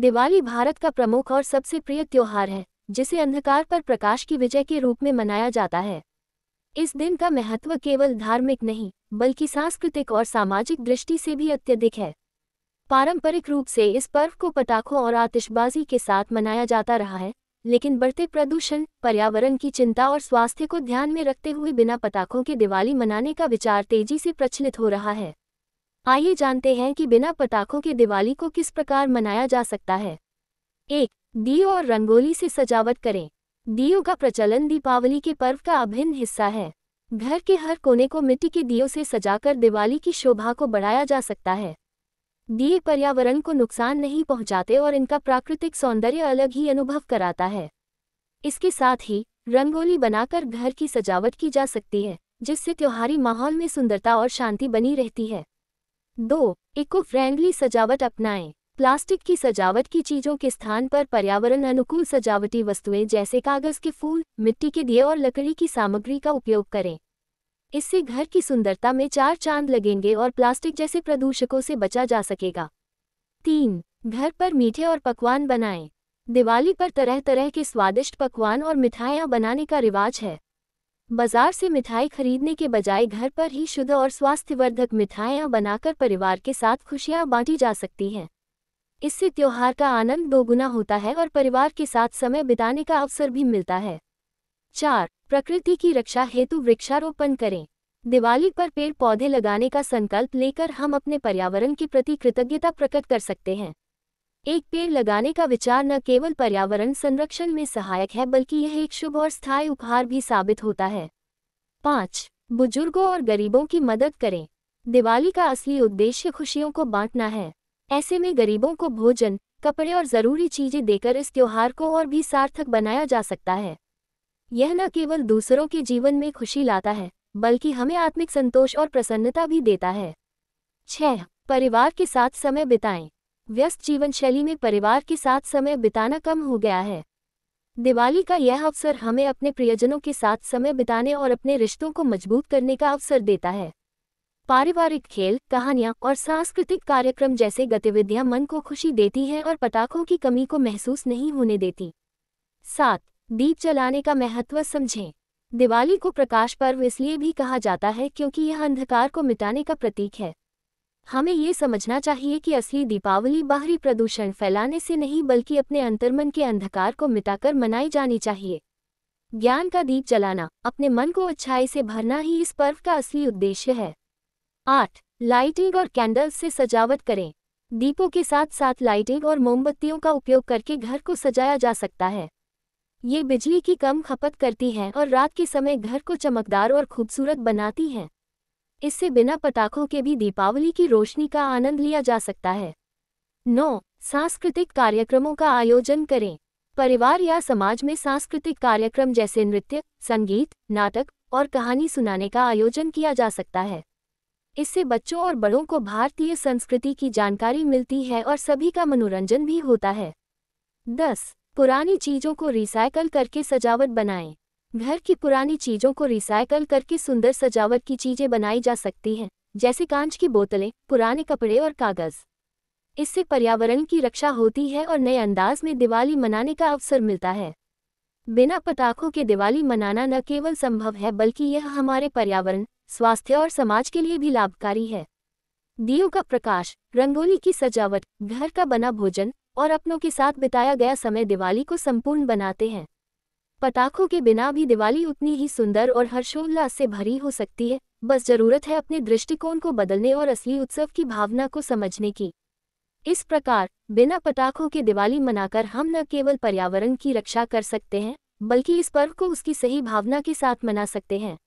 दिवाली भारत का प्रमुख और सबसे प्रिय त्योहार है जिसे अंधकार पर प्रकाश की विजय के रूप में मनाया जाता है इस दिन का महत्व केवल धार्मिक नहीं बल्कि सांस्कृतिक और सामाजिक दृष्टि से भी अत्यधिक है पारंपरिक रूप से इस पर्व को पटाखों और आतिशबाजी के साथ मनाया जाता रहा है लेकिन बढ़ते प्रदूषण पर्यावरण की चिंता और स्वास्थ्य को ध्यान में रखते हुए बिना पटाखों के दिवाली मनाने का विचार तेजी से प्रचलित हो रहा है आइए जानते हैं कि बिना पटाखों के दिवाली को किस प्रकार मनाया जा सकता है एक दियो और रंगोली से सजावट करें दियो का प्रचलन दीपावली के पर्व का अभिन्न हिस्सा है घर के हर कोने को मिट्टी के दियो से सजाकर दिवाली की शोभा को बढ़ाया जा सकता है दिए पर्यावरण को नुकसान नहीं पहुंचाते और इनका प्राकृतिक सौंदर्य अलग ही अनुभव कराता है इसके साथ ही रंगोली बनाकर घर की सजावट की जा सकती है जिससे त्योहारी माहौल में सुंदरता और शांति बनी रहती है दो इको फ्रेंडली सजावट अपनाएं प्लास्टिक की सजावट की चीजों के स्थान पर पर्यावरण अनुकूल सजावटी वस्तुएं जैसे कागज के फूल मिट्टी के दिए और लकड़ी की सामग्री का उपयोग करें इससे घर की सुंदरता में चार चांद लगेंगे और प्लास्टिक जैसे प्रदूषकों से बचा जा सकेगा तीन घर पर मीठे और पकवान बनाएं दिवाली पर तरह तरह के स्वादिष्ट पकवान और मिठाइयाँ बनाने का रिवाज है बाजार से मिठाई खरीदने के बजाय घर पर ही शुद्ध और स्वास्थ्यवर्धक मिठाइयाँ बनाकर परिवार के साथ खुशियाँ बांटी जा सकती हैं इससे त्यौहार का आनंद दोगुना होता है और परिवार के साथ समय बिताने का अवसर भी मिलता है चार प्रकृति की रक्षा हेतु वृक्षारोपण करें दिवाली पर पेड़ पौधे लगाने का संकल्प लेकर हम अपने पर्यावरण के प्रति कृतज्ञता प्रकट कर सकते हैं एक पेड़ लगाने का विचार न केवल पर्यावरण संरक्षण में सहायक है बल्कि यह एक शुभ और स्थायी उपहार भी साबित होता है पाँच बुजुर्गों और गरीबों की मदद करें दिवाली का असली उद्देश्य खुशियों को बांटना है ऐसे में गरीबों को भोजन कपड़े और ज़रूरी चीज़ें देकर इस त्योहार को और भी सार्थक बनाया जा सकता है यह न केवल दूसरों के जीवन में खुशी लाता है बल्कि हमें आत्मिक संतोष और प्रसन्नता भी देता है छह परिवार के साथ समय बिताएं व्यस्त जीवन शैली में परिवार के साथ समय बिताना कम हो गया है दिवाली का यह अवसर हमें अपने प्रियजनों के साथ समय बिताने और अपने रिश्तों को मजबूत करने का अवसर देता है पारिवारिक खेल कहानियाँ और सांस्कृतिक कार्यक्रम जैसे गतिविधियाँ मन को खुशी देती हैं और पटाखों की कमी को महसूस नहीं होने देती सात दीप जलाने का महत्व समझें दिवाली को प्रकाश पर्व इसलिए भी कहा जाता है क्योंकि यह अंधकार को मिटाने का प्रतीक है हमें ये समझना चाहिए कि असली दीपावली बाहरी प्रदूषण फैलाने से नहीं बल्कि अपने अंतर्मन के अंधकार को मिटाकर मनाई जानी चाहिए ज्ञान का दीप जलाना अपने मन को अच्छाई से भरना ही इस पर्व का असली उद्देश्य है आठ लाइटिंग और कैंडल्स से सजावट करें दीपों के साथ साथ लाइटिंग और मोमबत्तियों का उपयोग करके घर को सजाया जा सकता है ये बिजली की कम खपत करती हैं और रात के समय घर को चमकदार और खूबसूरत बनाती हैं इससे बिना पटाखों के भी दीपावली की रोशनी का आनंद लिया जा सकता है नौ सांस्कृतिक कार्यक्रमों का आयोजन करें परिवार या समाज में सांस्कृतिक कार्यक्रम जैसे नृत्य संगीत नाटक और कहानी सुनाने का आयोजन किया जा सकता है इससे बच्चों और बड़ों को भारतीय संस्कृति की जानकारी मिलती है और सभी का मनोरंजन भी होता है दस पुरानी चीज़ों को रिसाइकल करके सजावट बनाएं घर की पुरानी चीजों को रिसाइकल करके सुंदर सजावट की चीजें बनाई जा सकती हैं जैसे कांच की बोतलें पुराने कपड़े और कागज इससे पर्यावरण की रक्षा होती है और नए अंदाज में दिवाली मनाने का अवसर मिलता है बिना पटाखों के दिवाली मनाना न केवल संभव है बल्कि यह हमारे पर्यावरण स्वास्थ्य और समाज के लिए भी लाभकारी है दीयो का प्रकाश रंगोली की सजावट घर का बना भोजन और अपनों के साथ बिताया गया समय दिवाली को संपूर्ण बनाते हैं पटाखों के बिना भी दिवाली उतनी ही सुंदर और हर्षोल्लास से भरी हो सकती है बस जरूरत है अपने दृष्टिकोण को बदलने और असली उत्सव की भावना को समझने की इस प्रकार बिना पटाखों के दिवाली मनाकर हम न केवल पर्यावरण की रक्षा कर सकते हैं बल्कि इस पर्व को उसकी सही भावना के साथ मना सकते हैं